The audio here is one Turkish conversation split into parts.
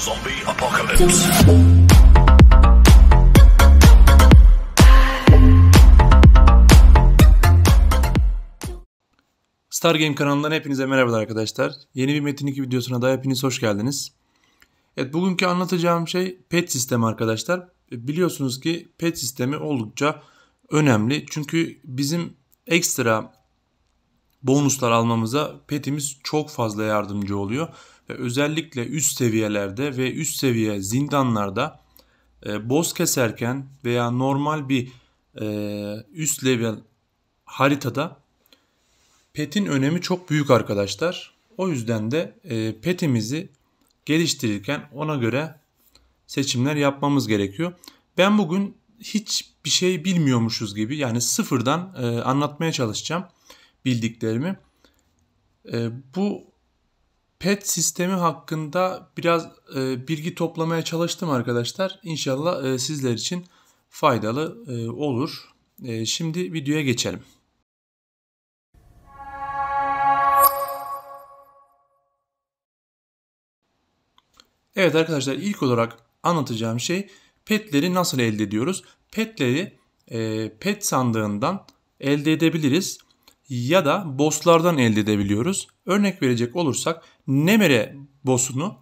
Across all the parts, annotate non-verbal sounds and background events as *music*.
Zombie Apocalypse. Star Game kanalından hepinize merhabalar arkadaşlar. Yeni bir Metin 2 videosuna da hepiniz hoş geldiniz. Evet bugünkü anlatacağım şey pet sistemi arkadaşlar. E, biliyorsunuz ki pet sistemi oldukça önemli. Çünkü bizim ekstra bonuslar almamıza petimiz çok fazla yardımcı oluyor özellikle üst seviyelerde ve üst seviye zindanlarda e, boz keserken veya normal bir e, üst level haritada petin önemi çok büyük arkadaşlar. O yüzden de e, petimizi geliştirirken ona göre seçimler yapmamız gerekiyor. Ben bugün hiçbir şey bilmiyormuşuz gibi yani sıfırdan e, anlatmaya çalışacağım bildiklerimi. E, bu PET sistemi hakkında biraz e, bilgi toplamaya çalıştım arkadaşlar. İnşallah e, sizler için faydalı e, olur. E, şimdi videoya geçelim. Evet arkadaşlar ilk olarak anlatacağım şey petleri nasıl elde ediyoruz? Petleri e, pet sandığından elde edebiliriz ya da bosslardan elde edebiliyoruz. Örnek verecek olursak Nemere bosunu,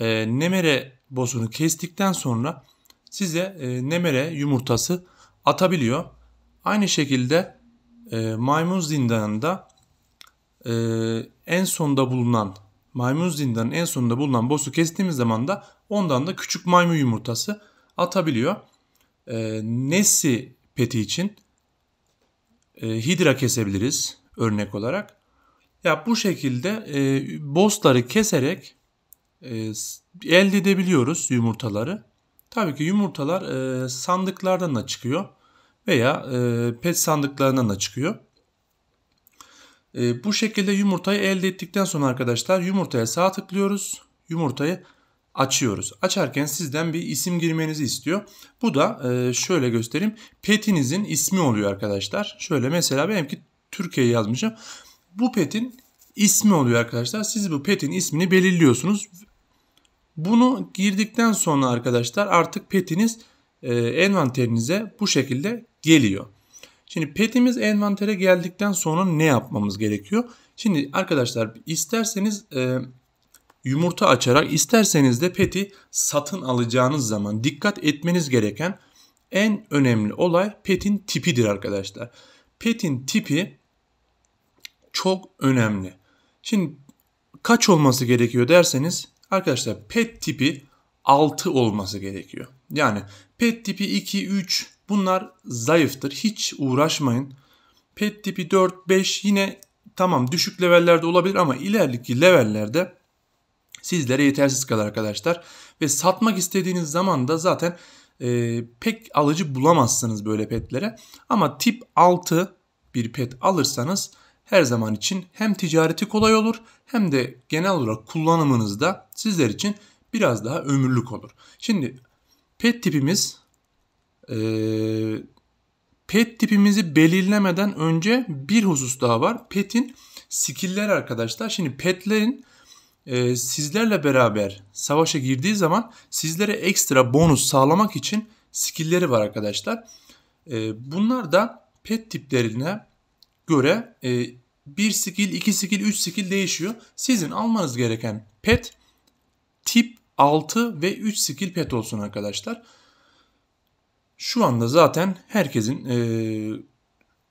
e, Nemere bosunu kestikten sonra size e, Nemere yumurtası atabiliyor. Aynı şekilde e, maymun zindanında e, en sonda bulunan maymun zindanın en sonunda bulunan bosu kestiğimiz zaman da ondan da küçük maymun yumurtası atabiliyor. E, Nessi peti için e, hidra kesebiliriz örnek olarak. Ya bu şekilde e, bossları keserek e, elde edebiliyoruz yumurtaları. Tabii ki yumurtalar e, sandıklardan da çıkıyor veya e, pet sandıklarından da çıkıyor. E, bu şekilde yumurtayı elde ettikten sonra arkadaşlar yumurtaya sağ tıklıyoruz. Yumurtayı açıyoruz. Açarken sizden bir isim girmenizi istiyor. Bu da e, şöyle göstereyim. Petinizin ismi oluyor arkadaşlar. Şöyle mesela benimki Türkiye yazmışım. Bu petin ismi oluyor arkadaşlar. Siz bu petin ismini belirliyorsunuz. Bunu girdikten sonra arkadaşlar artık petiniz e, envanterinize bu şekilde geliyor. Şimdi petimiz envantere geldikten sonra ne yapmamız gerekiyor? Şimdi arkadaşlar isterseniz e, yumurta açarak isterseniz de peti satın alacağınız zaman dikkat etmeniz gereken en önemli olay petin tipidir arkadaşlar. Petin tipi çok önemli. Şimdi kaç olması gerekiyor derseniz arkadaşlar pet tipi 6 olması gerekiyor. Yani pet tipi 2 3 bunlar zayıftır. Hiç uğraşmayın. Pet tipi 4 5 yine tamam düşük levellerde olabilir ama ileriki levellerde sizlere yetersiz kalır arkadaşlar. Ve satmak istediğiniz zaman da zaten e, pek alıcı bulamazsınız böyle petlere. Ama tip 6 bir pet alırsanız her zaman için hem ticareti kolay olur hem de genel olarak kullanımınızda sizler için biraz daha ömürlük olur. Şimdi pet tipimiz e, pet tipimizi belirlemeden önce bir husus daha var. Pet'in skill'ler arkadaşlar. Şimdi pet'lerin e, sizlerle beraber savaşa girdiği zaman sizlere ekstra bonus sağlamak için skill'leri var arkadaşlar. E, bunlar da pet tiplerine göre e, 1 skill, 2 skill, 3 skill değişiyor. Sizin almanız gereken pet tip 6 ve 3 skill pet olsun arkadaşlar. Şu anda zaten herkesin e,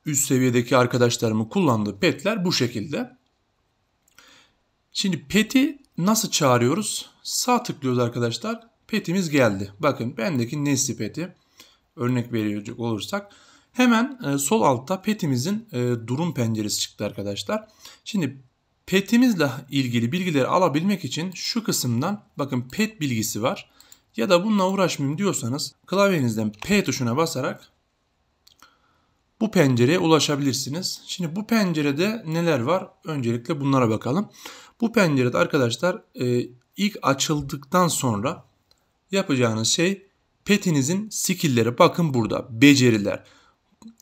üst seviyedeki arkadaşlarımı kullandığı petler bu şekilde. Şimdi peti nasıl çağırıyoruz? Sağ tıklıyoruz arkadaşlar. Petimiz geldi. Bakın bendeki nesli peti. Örnek verecek olursak. Hemen e, sol altta petimizin e, durum penceresi çıktı arkadaşlar. Şimdi petimizle ilgili bilgileri alabilmek için şu kısımdan bakın pet bilgisi var. Ya da bununla uğraşmayayım diyorsanız klavyenizden P tuşuna basarak bu pencereye ulaşabilirsiniz. Şimdi bu pencerede neler var? Öncelikle bunlara bakalım. Bu pencerede arkadaşlar e, ilk açıldıktan sonra yapacağınız şey petinizin skillleri. Bakın burada beceriler.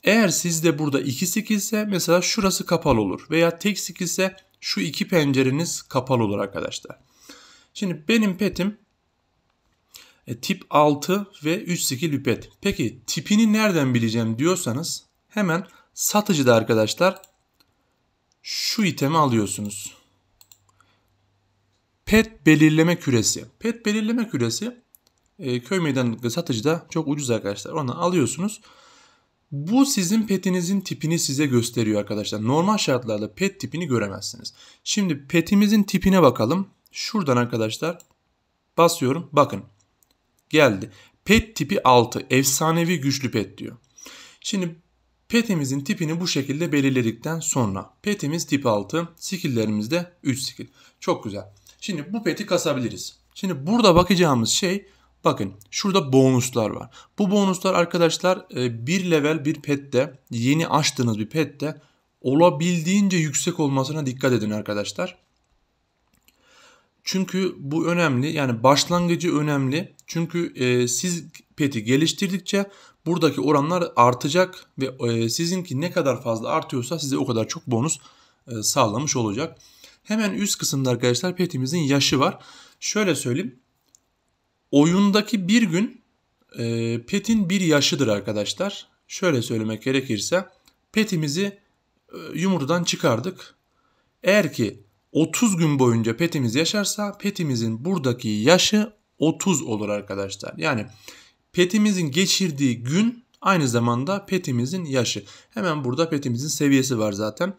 Eğer sizde burada iki skill mesela şurası kapalı olur veya tek skill şu iki pencereniz kapalı olur arkadaşlar. Şimdi benim petim e, tip 6 ve 3 skill bir pet. Peki tipini nereden bileceğim diyorsanız Hemen satıcıda arkadaşlar şu itemi alıyorsunuz. Pet belirleme küresi. Pet belirleme küresi e, köy meydanlıkta satıcıda çok ucuz arkadaşlar. Onu alıyorsunuz. Bu sizin petinizin tipini size gösteriyor arkadaşlar. Normal şartlarda pet tipini göremezsiniz. Şimdi petimizin tipine bakalım. Şuradan arkadaşlar basıyorum. Bakın geldi. Pet tipi 6. Efsanevi güçlü pet diyor. Şimdi Petimizin tipini bu şekilde belirledikten sonra petimiz tip 6, skilllerimiz de 3 skill. Çok güzel. Şimdi bu peti kasabiliriz. Şimdi burada bakacağımız şey bakın şurada bonuslar var. Bu bonuslar arkadaşlar e, bir level bir pette yeni açtığınız bir pette olabildiğince yüksek olmasına dikkat edin arkadaşlar. Çünkü bu önemli yani başlangıcı önemli. Çünkü e, siz peti geliştirdikçe buradaki oranlar artacak ve e, sizinki ne kadar fazla artıyorsa size o kadar çok bonus e, sağlamış olacak. Hemen üst kısımda arkadaşlar petimizin yaşı var. Şöyle söyleyeyim. Oyundaki bir gün e, petin bir yaşıdır arkadaşlar. Şöyle söylemek gerekirse petimizi yumurtadan çıkardık. Eğer ki 30 gün boyunca petimiz yaşarsa petimizin buradaki yaşı 30 olur arkadaşlar. Yani petimizin geçirdiği gün aynı zamanda petimizin yaşı. Hemen burada petimizin seviyesi var zaten.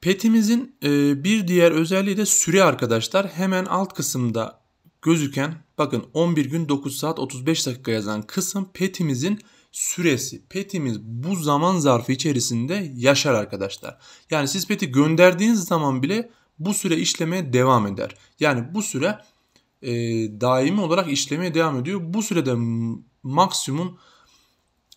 Petimizin e, bir diğer özelliği de süre arkadaşlar. Hemen alt kısımda gözüken bakın 11 gün 9 saat 35 dakika yazan kısım petimizin süresi. Petimiz bu zaman zarfı içerisinde yaşar arkadaşlar. Yani siz peti gönderdiğiniz zaman bile bu süre işlemeye devam eder. Yani bu süre e, daimi olarak işlemeye devam ediyor. Bu sürede maksimum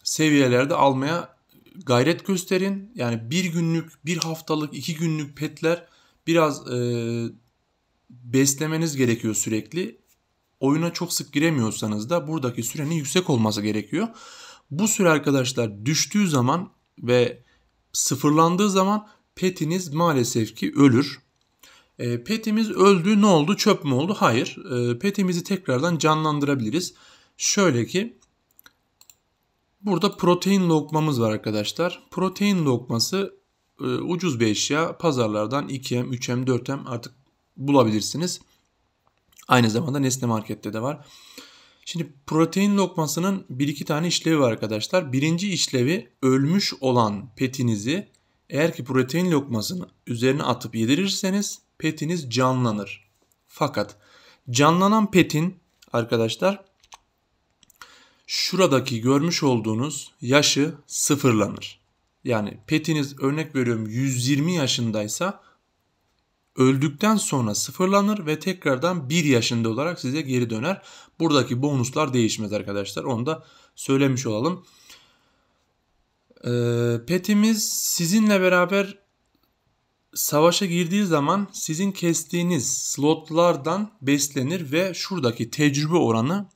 seviyelerde almaya gayret gösterin. Yani bir günlük, bir haftalık, iki günlük petler biraz e, beslemeniz gerekiyor sürekli. Oyuna çok sık giremiyorsanız da buradaki sürenin yüksek olması gerekiyor. Bu süre arkadaşlar düştüğü zaman ve sıfırlandığı zaman petiniz maalesef ki ölür. E, petimiz öldü ne oldu çöp mü oldu? Hayır. E, petimizi tekrardan canlandırabiliriz. Şöyle ki burada protein lokmamız var arkadaşlar. Protein lokması e, ucuz bir eşya. Pazarlardan 2M, 3M, 4M artık bulabilirsiniz. Aynı zamanda Nesne Market'te de var. Şimdi protein lokmasının bir iki tane işlevi var arkadaşlar. Birinci işlevi ölmüş olan petinizi eğer ki protein lokmasını üzerine atıp yedirirseniz petiniz canlanır. Fakat canlanan petin arkadaşlar şuradaki görmüş olduğunuz yaşı sıfırlanır. Yani petiniz örnek veriyorum 120 yaşındaysa öldükten sonra sıfırlanır ve tekrardan 1 yaşında olarak size geri döner. Buradaki bonuslar değişmez arkadaşlar. Onu da söylemiş olalım. Ee, petimiz sizinle beraber savaşa girdiği zaman sizin kestiğiniz slotlardan beslenir ve şuradaki tecrübe oranı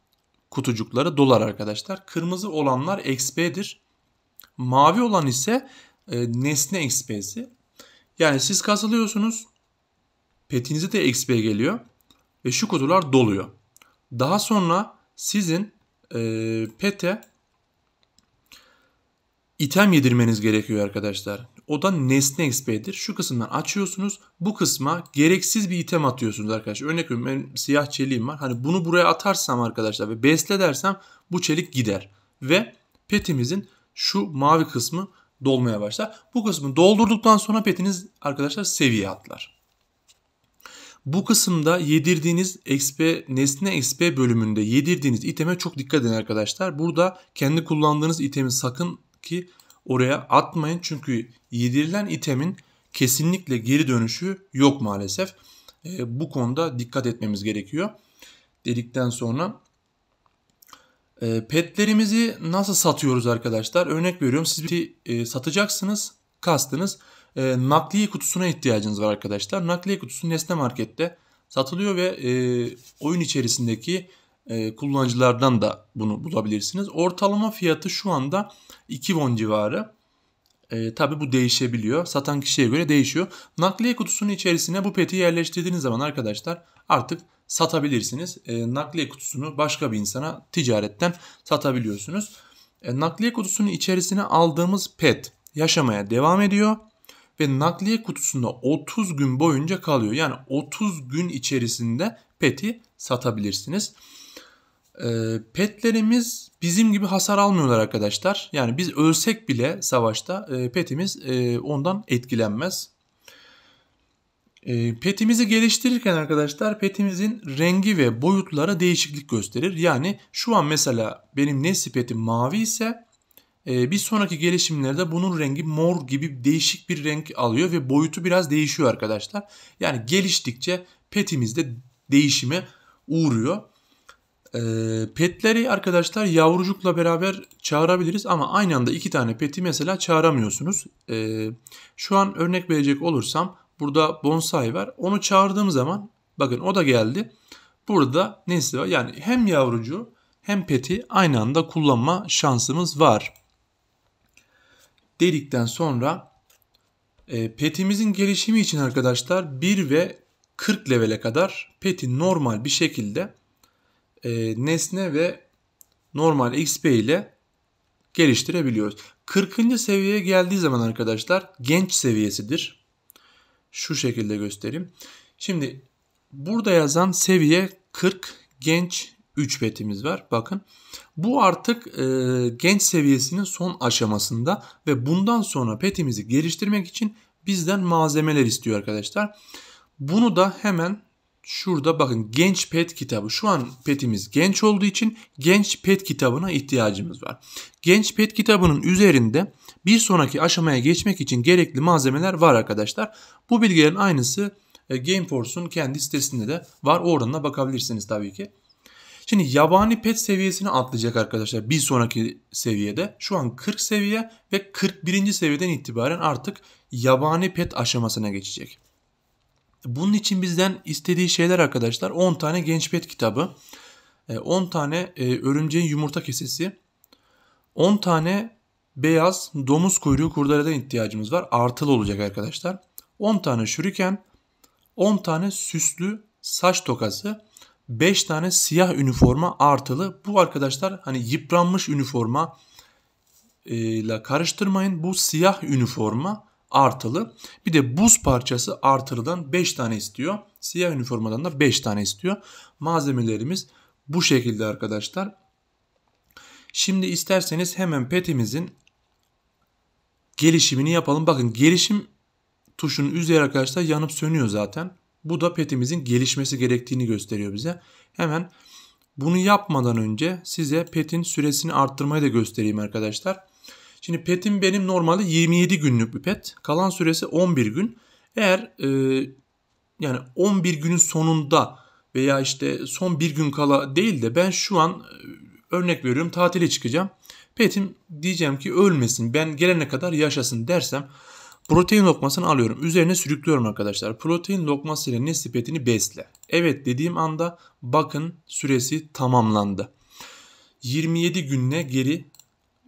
kutucukları dolar arkadaşlar. Kırmızı olanlar XP'dir. Mavi olan ise e, nesne XP'si. Yani siz kasılıyorsunuz. Petinize de XP geliyor. Ve şu kutular doluyor. Daha sonra sizin e, pete item yedirmeniz gerekiyor arkadaşlar. O da nesne XP'dir. Şu kısımdan açıyorsunuz. Bu kısma gereksiz bir item atıyorsunuz arkadaşlar. Örnek veriyorum benim siyah çeliğim var. Hani bunu buraya atarsam arkadaşlar ve besle dersem bu çelik gider. Ve petimizin şu mavi kısmı dolmaya başlar. Bu kısmı doldurduktan sonra petiniz arkadaşlar seviye atlar. Bu kısımda yedirdiğiniz XP, nesne XP bölümünde yedirdiğiniz iteme çok dikkat edin arkadaşlar. Burada kendi kullandığınız itemi sakın ki oraya atmayın çünkü yedirilen itemin kesinlikle geri dönüşü yok maalesef. E, bu konuda dikkat etmemiz gerekiyor dedikten sonra e, petlerimizi nasıl satıyoruz arkadaşlar? Örnek veriyorum siz bir e, satacaksınız kastınız e, nakliye kutusuna ihtiyacınız var arkadaşlar. Nakliye kutusu Nesne Market'te satılıyor ve e, oyun içerisindeki e, kullanıcılardan da bunu bulabilirsiniz. Ortalama fiyatı şu anda 2 won civarı. E, Tabi bu değişebiliyor. Satan kişiye göre değişiyor. Nakliye kutusunun içerisine bu peti yerleştirdiğiniz zaman arkadaşlar artık satabilirsiniz. E, nakliye kutusunu başka bir insana ticaretten satabiliyorsunuz. E, nakliye kutusunun içerisine aldığımız pet yaşamaya devam ediyor ve nakliye kutusunda 30 gün boyunca kalıyor. Yani 30 gün içerisinde peti satabilirsiniz. Ee, petlerimiz bizim gibi hasar almıyorlar arkadaşlar. Yani biz ölsek bile savaşta e, petimiz e, ondan etkilenmez. E, petimizi geliştirirken arkadaşlar petimizin rengi ve boyutlara değişiklik gösterir. Yani şu an mesela benim Nessi petim mavi ise bir sonraki gelişimlerde bunun rengi mor gibi değişik bir renk alıyor ve boyutu biraz değişiyor arkadaşlar. Yani geliştikçe petimizde değişime uğruyor. E, petleri arkadaşlar yavrucukla beraber çağırabiliriz ama aynı anda iki tane peti mesela çağıramıyorsunuz. E, şu an örnek verecek olursam burada bonsai var. Onu çağırdığım zaman bakın o da geldi. Burada nesi var? Yani hem yavrucu hem peti aynı anda kullanma şansımız var. Dedikten sonra e, petimizin gelişimi için arkadaşlar 1 ve 40 levele kadar peti normal bir şekilde e, nesne ve normal XP ile geliştirebiliyoruz. 40. seviyeye geldiği zaman arkadaşlar genç seviyesidir. Şu şekilde göstereyim. Şimdi burada yazan seviye 40 genç 3 betimiz var. Bakın bu artık e, genç seviyesinin son aşamasında ve bundan sonra petimizi geliştirmek için bizden malzemeler istiyor arkadaşlar. Bunu da hemen şurada bakın genç pet kitabı. Şu an petimiz genç olduğu için genç pet kitabına ihtiyacımız var. Genç pet kitabının üzerinde bir sonraki aşamaya geçmek için gerekli malzemeler var arkadaşlar. Bu bilgilerin aynısı e, Gameforce'un kendi sitesinde de var. Oradan da bakabilirsiniz tabii ki. Şimdi yabani pet seviyesini atlayacak arkadaşlar bir sonraki seviyede. Şu an 40 seviye ve 41. seviyeden itibaren artık yabani pet aşamasına geçecek. Bunun için bizden istediği şeyler arkadaşlar 10 tane genç pet kitabı, 10 e, tane e, örümceğin yumurta kesesi, 10 tane beyaz domuz kuyruğu kurdeleden ihtiyacımız var. Artılı olacak arkadaşlar. 10 tane şuriken, 10 tane süslü saç tokası, 5 tane siyah üniforma artılı. Bu arkadaşlar hani yıpranmış üniforma ile karıştırmayın. Bu siyah üniforma artılı. Bir de buz parçası artılıdan 5 tane istiyor. Siyah üniformadan da 5 tane istiyor. Malzemelerimiz bu şekilde arkadaşlar. Şimdi isterseniz hemen petimizin gelişimini yapalım. Bakın gelişim tuşunun üzeri arkadaşlar yanıp sönüyor zaten. Bu da petimizin gelişmesi gerektiğini gösteriyor bize. Hemen bunu yapmadan önce size petin süresini arttırmayı da göstereyim arkadaşlar. Şimdi petim benim normalde 27 günlük bir pet. Kalan süresi 11 gün. Eğer e, yani 11 günün sonunda veya işte son bir gün kala değil de ben şu an e, örnek veriyorum tatile çıkacağım. Petim diyeceğim ki ölmesin ben gelene kadar yaşasın dersem protein lokmasını alıyorum. Üzerine sürüklüyorum arkadaşlar. Protein lokması ile nesli petini besle. Evet dediğim anda bakın süresi tamamlandı. 27 günle geri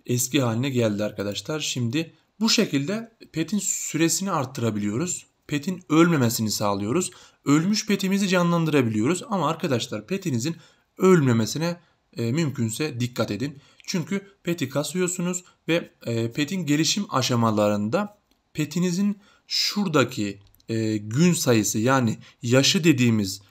eski haline geldi arkadaşlar. Şimdi bu şekilde petin süresini arttırabiliyoruz. Petin ölmemesini sağlıyoruz. Ölmüş petimizi canlandırabiliyoruz. Ama arkadaşlar petinizin ölmemesine e, mümkünse dikkat edin. Çünkü peti kasıyorsunuz ve e, petin gelişim aşamalarında petinizin şuradaki e, gün sayısı yani yaşı dediğimiz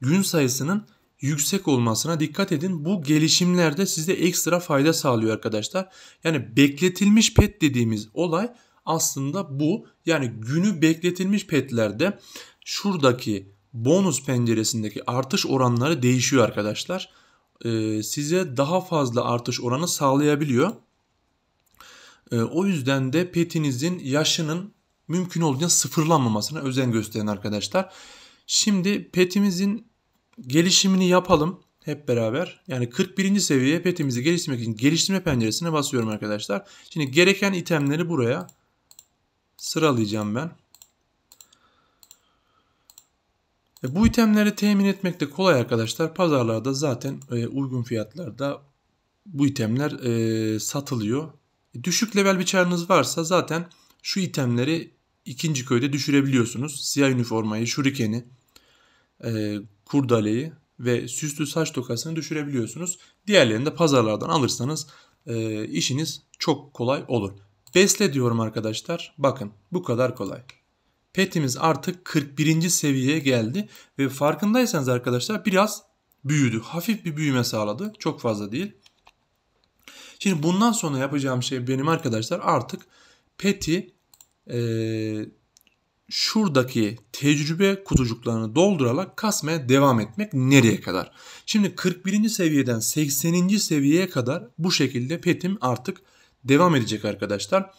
gün sayısının yüksek olmasına dikkat edin. Bu gelişimlerde size ekstra fayda sağlıyor arkadaşlar. Yani bekletilmiş pet dediğimiz olay aslında bu. Yani günü bekletilmiş petlerde şuradaki bonus penceresindeki artış oranları değişiyor arkadaşlar. Ee, size daha fazla artış oranı sağlayabiliyor. Ee, o yüzden de petinizin yaşının mümkün olduğunca sıfırlanmamasına özen gösterin arkadaşlar. Şimdi petimizin gelişimini yapalım hep beraber. Yani 41. seviye petimizi geliştirmek için geliştirme penceresine basıyorum arkadaşlar. Şimdi gereken itemleri buraya sıralayacağım ben. E, bu itemleri temin etmek de kolay arkadaşlar. Pazarlarda zaten e, uygun fiyatlarda bu itemler e, satılıyor. E, düşük level bir çarınız varsa zaten şu itemleri ikinci köyde düşürebiliyorsunuz. Siyah üniformayı, şurikeni, e, kurdaleyi ve süslü saç tokasını düşürebiliyorsunuz. Diğerlerini de pazarlardan alırsanız e, işiniz çok kolay olur. Besle diyorum arkadaşlar. Bakın bu kadar kolay. Petimiz artık 41. seviyeye geldi ve farkındaysanız arkadaşlar biraz büyüdü. Hafif bir büyüme sağladı. Çok fazla değil. Şimdi bundan sonra yapacağım şey benim arkadaşlar artık peti e, şuradaki tecrübe kutucuklarını doldurarak kasmaya devam etmek nereye kadar? Şimdi 41. seviyeden 80. seviyeye kadar bu şekilde petim artık devam edecek arkadaşlar.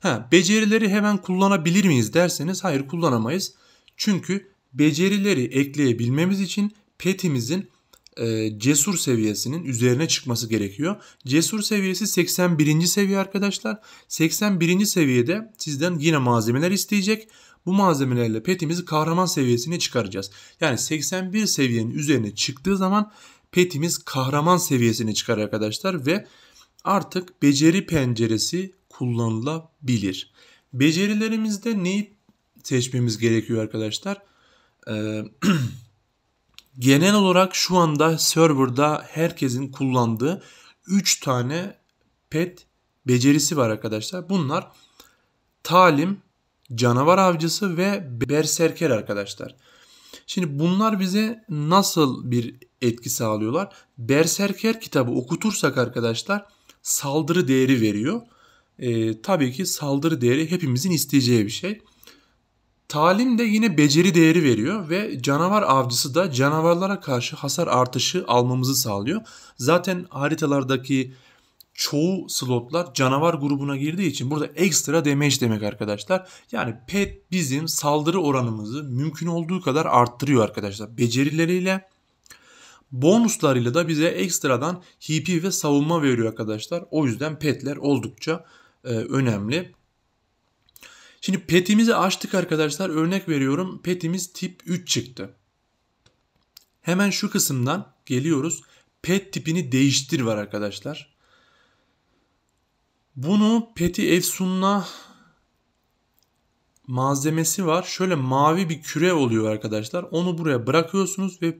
Ha, becerileri hemen kullanabilir miyiz derseniz hayır kullanamayız. Çünkü becerileri ekleyebilmemiz için petimizin e, cesur seviyesinin üzerine çıkması gerekiyor. Cesur seviyesi 81. seviye arkadaşlar. 81. seviyede sizden yine malzemeler isteyecek. Bu malzemelerle petimizi kahraman seviyesine çıkaracağız. Yani 81 seviyenin üzerine çıktığı zaman petimiz kahraman seviyesine çıkar arkadaşlar ve artık beceri penceresi kullanılabilir. Becerilerimizde neyi seçmemiz gerekiyor arkadaşlar? Ee, *clears throat* genel olarak şu anda serverda herkesin kullandığı 3 tane pet becerisi var arkadaşlar. Bunlar talim, canavar avcısı ve berserker arkadaşlar. Şimdi bunlar bize nasıl bir etki sağlıyorlar? Berserker kitabı okutursak arkadaşlar saldırı değeri veriyor. Ee, tabii ki saldırı değeri hepimizin isteyeceği bir şey. Talim de yine beceri değeri veriyor ve canavar avcısı da canavarlara karşı hasar artışı almamızı sağlıyor. Zaten haritalardaki çoğu slotlar canavar grubuna girdiği için burada ekstra damage demek arkadaşlar. Yani pet bizim saldırı oranımızı mümkün olduğu kadar arttırıyor arkadaşlar. Becerileriyle bonuslarıyla da bize ekstradan HP ve savunma veriyor arkadaşlar. O yüzden petler oldukça e, önemli. Şimdi petimizi açtık arkadaşlar. Örnek veriyorum petimiz tip 3 çıktı. Hemen şu kısımdan geliyoruz. Pet tipini değiştir var arkadaşlar. Bunu Peti Efsun'la malzemesi var. Şöyle mavi bir küre oluyor arkadaşlar. Onu buraya bırakıyorsunuz ve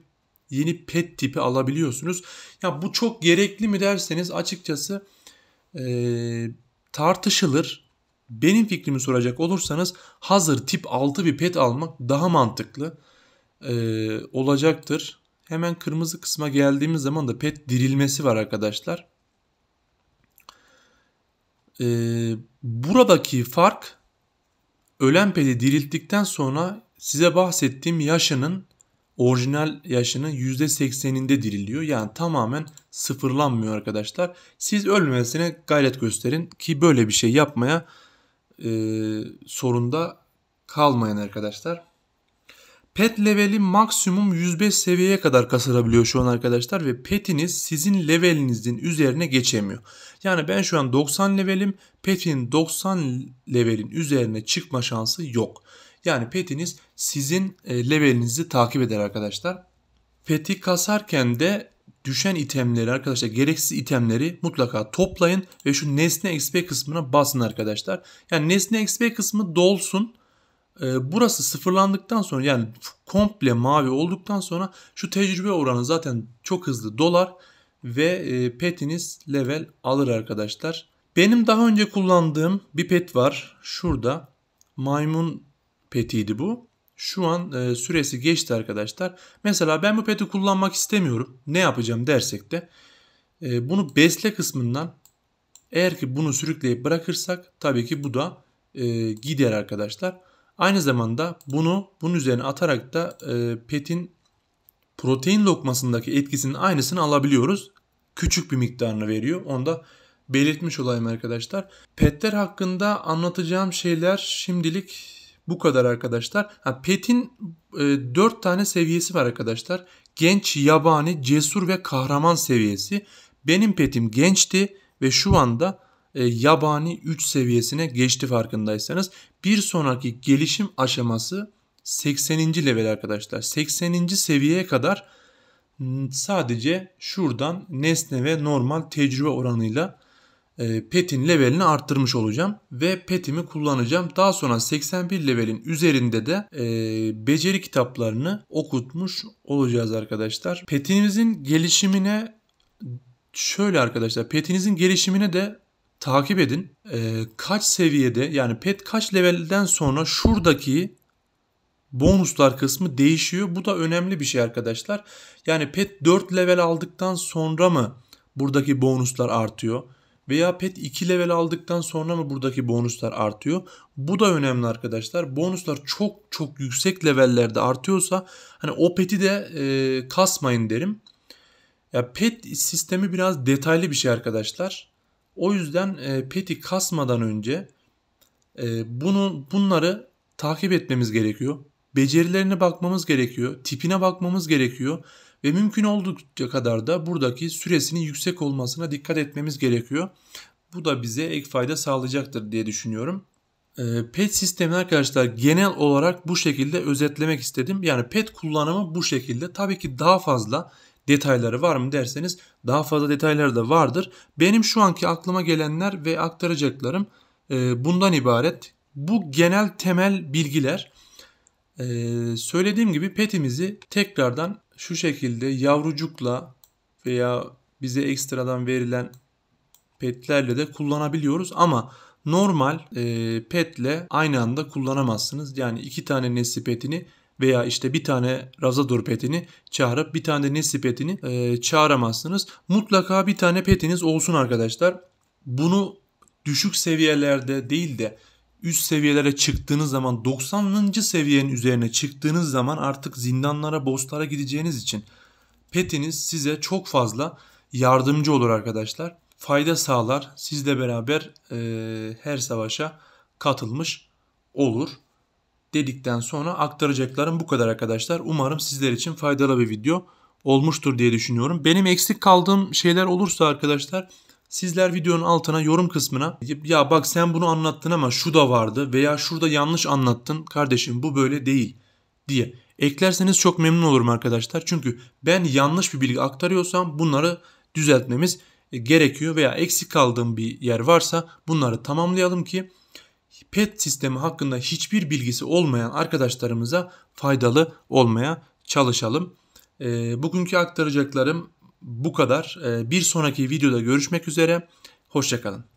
yeni pet tipi alabiliyorsunuz. Ya bu çok gerekli mi derseniz açıkçası e, tartışılır. Benim fikrimi soracak olursanız hazır tip 6 bir pet almak daha mantıklı e, olacaktır. Hemen kırmızı kısma geldiğimiz zaman da pet dirilmesi var arkadaşlar e, buradaki fark ölen pedi dirilttikten sonra size bahsettiğim yaşının orijinal yaşının %80'inde diriliyor. Yani tamamen sıfırlanmıyor arkadaşlar. Siz ölmemesine gayret gösterin ki böyle bir şey yapmaya e, sorunda kalmayın arkadaşlar. Pet leveli maksimum 105 seviyeye kadar kasılabiliyor şu an arkadaşlar ve petiniz sizin levelinizin üzerine geçemiyor. Yani ben şu an 90 levelim, petin 90 levelin üzerine çıkma şansı yok. Yani petiniz sizin e, levelinizi takip eder arkadaşlar. Peti kasarken de düşen itemleri arkadaşlar gereksiz itemleri mutlaka toplayın ve şu nesne XP kısmına basın arkadaşlar. Yani nesne XP kısmı dolsun ee, burası sıfırlandıktan sonra yani komple mavi olduktan sonra şu tecrübe oranı zaten çok hızlı dolar ve e, petiniz level alır arkadaşlar. Benim daha önce kullandığım bir pet var. Şurada maymun petiydi bu. Şu an e, süresi geçti arkadaşlar. Mesela ben bu peti kullanmak istemiyorum. Ne yapacağım dersek de e, bunu besle kısmından eğer ki bunu sürükleyip bırakırsak tabii ki bu da e, gider arkadaşlar. Aynı zamanda bunu bunun üzerine atarak da e, PET'in protein lokmasındaki etkisinin aynısını alabiliyoruz. Küçük bir miktarını veriyor. Onu da belirtmiş olayım arkadaşlar. PET'ler hakkında anlatacağım şeyler şimdilik bu kadar arkadaşlar. Ha, PET'in e, 4 tane seviyesi var arkadaşlar. Genç, yabani, cesur ve kahraman seviyesi. Benim PET'im gençti ve şu anda e, yabani 3 seviyesine geçti farkındaysanız. Bir sonraki gelişim aşaması 80. level arkadaşlar. 80. seviyeye kadar sadece şuradan nesne ve normal tecrübe oranıyla e, petin levelini arttırmış olacağım ve petimi kullanacağım. Daha sonra 81 levelin üzerinde de e, beceri kitaplarını okutmuş olacağız arkadaşlar. Petinizin gelişimine şöyle arkadaşlar petinizin gelişimine de takip edin. E, kaç seviyede yani pet kaç levelden sonra şuradaki bonuslar kısmı değişiyor. Bu da önemli bir şey arkadaşlar. Yani pet 4 level aldıktan sonra mı buradaki bonuslar artıyor? Veya pet 2 level aldıktan sonra mı buradaki bonuslar artıyor? Bu da önemli arkadaşlar. Bonuslar çok çok yüksek levellerde artıyorsa hani o peti de e, kasmayın derim. Ya pet sistemi biraz detaylı bir şey arkadaşlar. O yüzden e, peti kasmadan önce e, bunu bunları takip etmemiz gerekiyor. Becerilerine bakmamız gerekiyor, tipine bakmamız gerekiyor ve mümkün oldukça kadar da buradaki süresinin yüksek olmasına dikkat etmemiz gerekiyor. Bu da bize ek fayda sağlayacaktır diye düşünüyorum. E, PET sistemini arkadaşlar genel olarak bu şekilde özetlemek istedim. Yani PET kullanımı bu şekilde. Tabii ki daha fazla detayları var mı derseniz daha fazla detayları da vardır. Benim şu anki aklıma gelenler ve aktaracaklarım e, bundan ibaret. Bu genel temel bilgiler e, söylediğim gibi petimizi tekrardan şu şekilde yavrucukla veya bize ekstradan verilen petlerle de kullanabiliyoruz ama normal e, petle aynı anda kullanamazsınız. Yani iki tane nesli petini veya işte bir tane Razador petini çağırıp bir tane de Nessi petini e, çağıramazsınız. Mutlaka bir tane petiniz olsun arkadaşlar. Bunu düşük seviyelerde değil de üst seviyelere çıktığınız zaman 90. seviyenin üzerine çıktığınız zaman artık zindanlara, bosslara gideceğiniz için petiniz size çok fazla yardımcı olur arkadaşlar. Fayda sağlar. Sizle beraber e, her savaşa katılmış olur dedikten sonra aktaracaklarım bu kadar arkadaşlar. Umarım sizler için faydalı bir video olmuştur diye düşünüyorum. Benim eksik kaldığım şeyler olursa arkadaşlar sizler videonun altına yorum kısmına ya bak sen bunu anlattın ama şu da vardı veya şurada yanlış anlattın kardeşim bu böyle değil diye eklerseniz çok memnun olurum arkadaşlar. Çünkü ben yanlış bir bilgi aktarıyorsam bunları düzeltmemiz gerekiyor veya eksik kaldığım bir yer varsa bunları tamamlayalım ki PET sistemi hakkında hiçbir bilgisi olmayan arkadaşlarımıza faydalı olmaya çalışalım. E, bugünkü aktaracaklarım bu kadar. E, bir sonraki videoda görüşmek üzere. Hoşçakalın.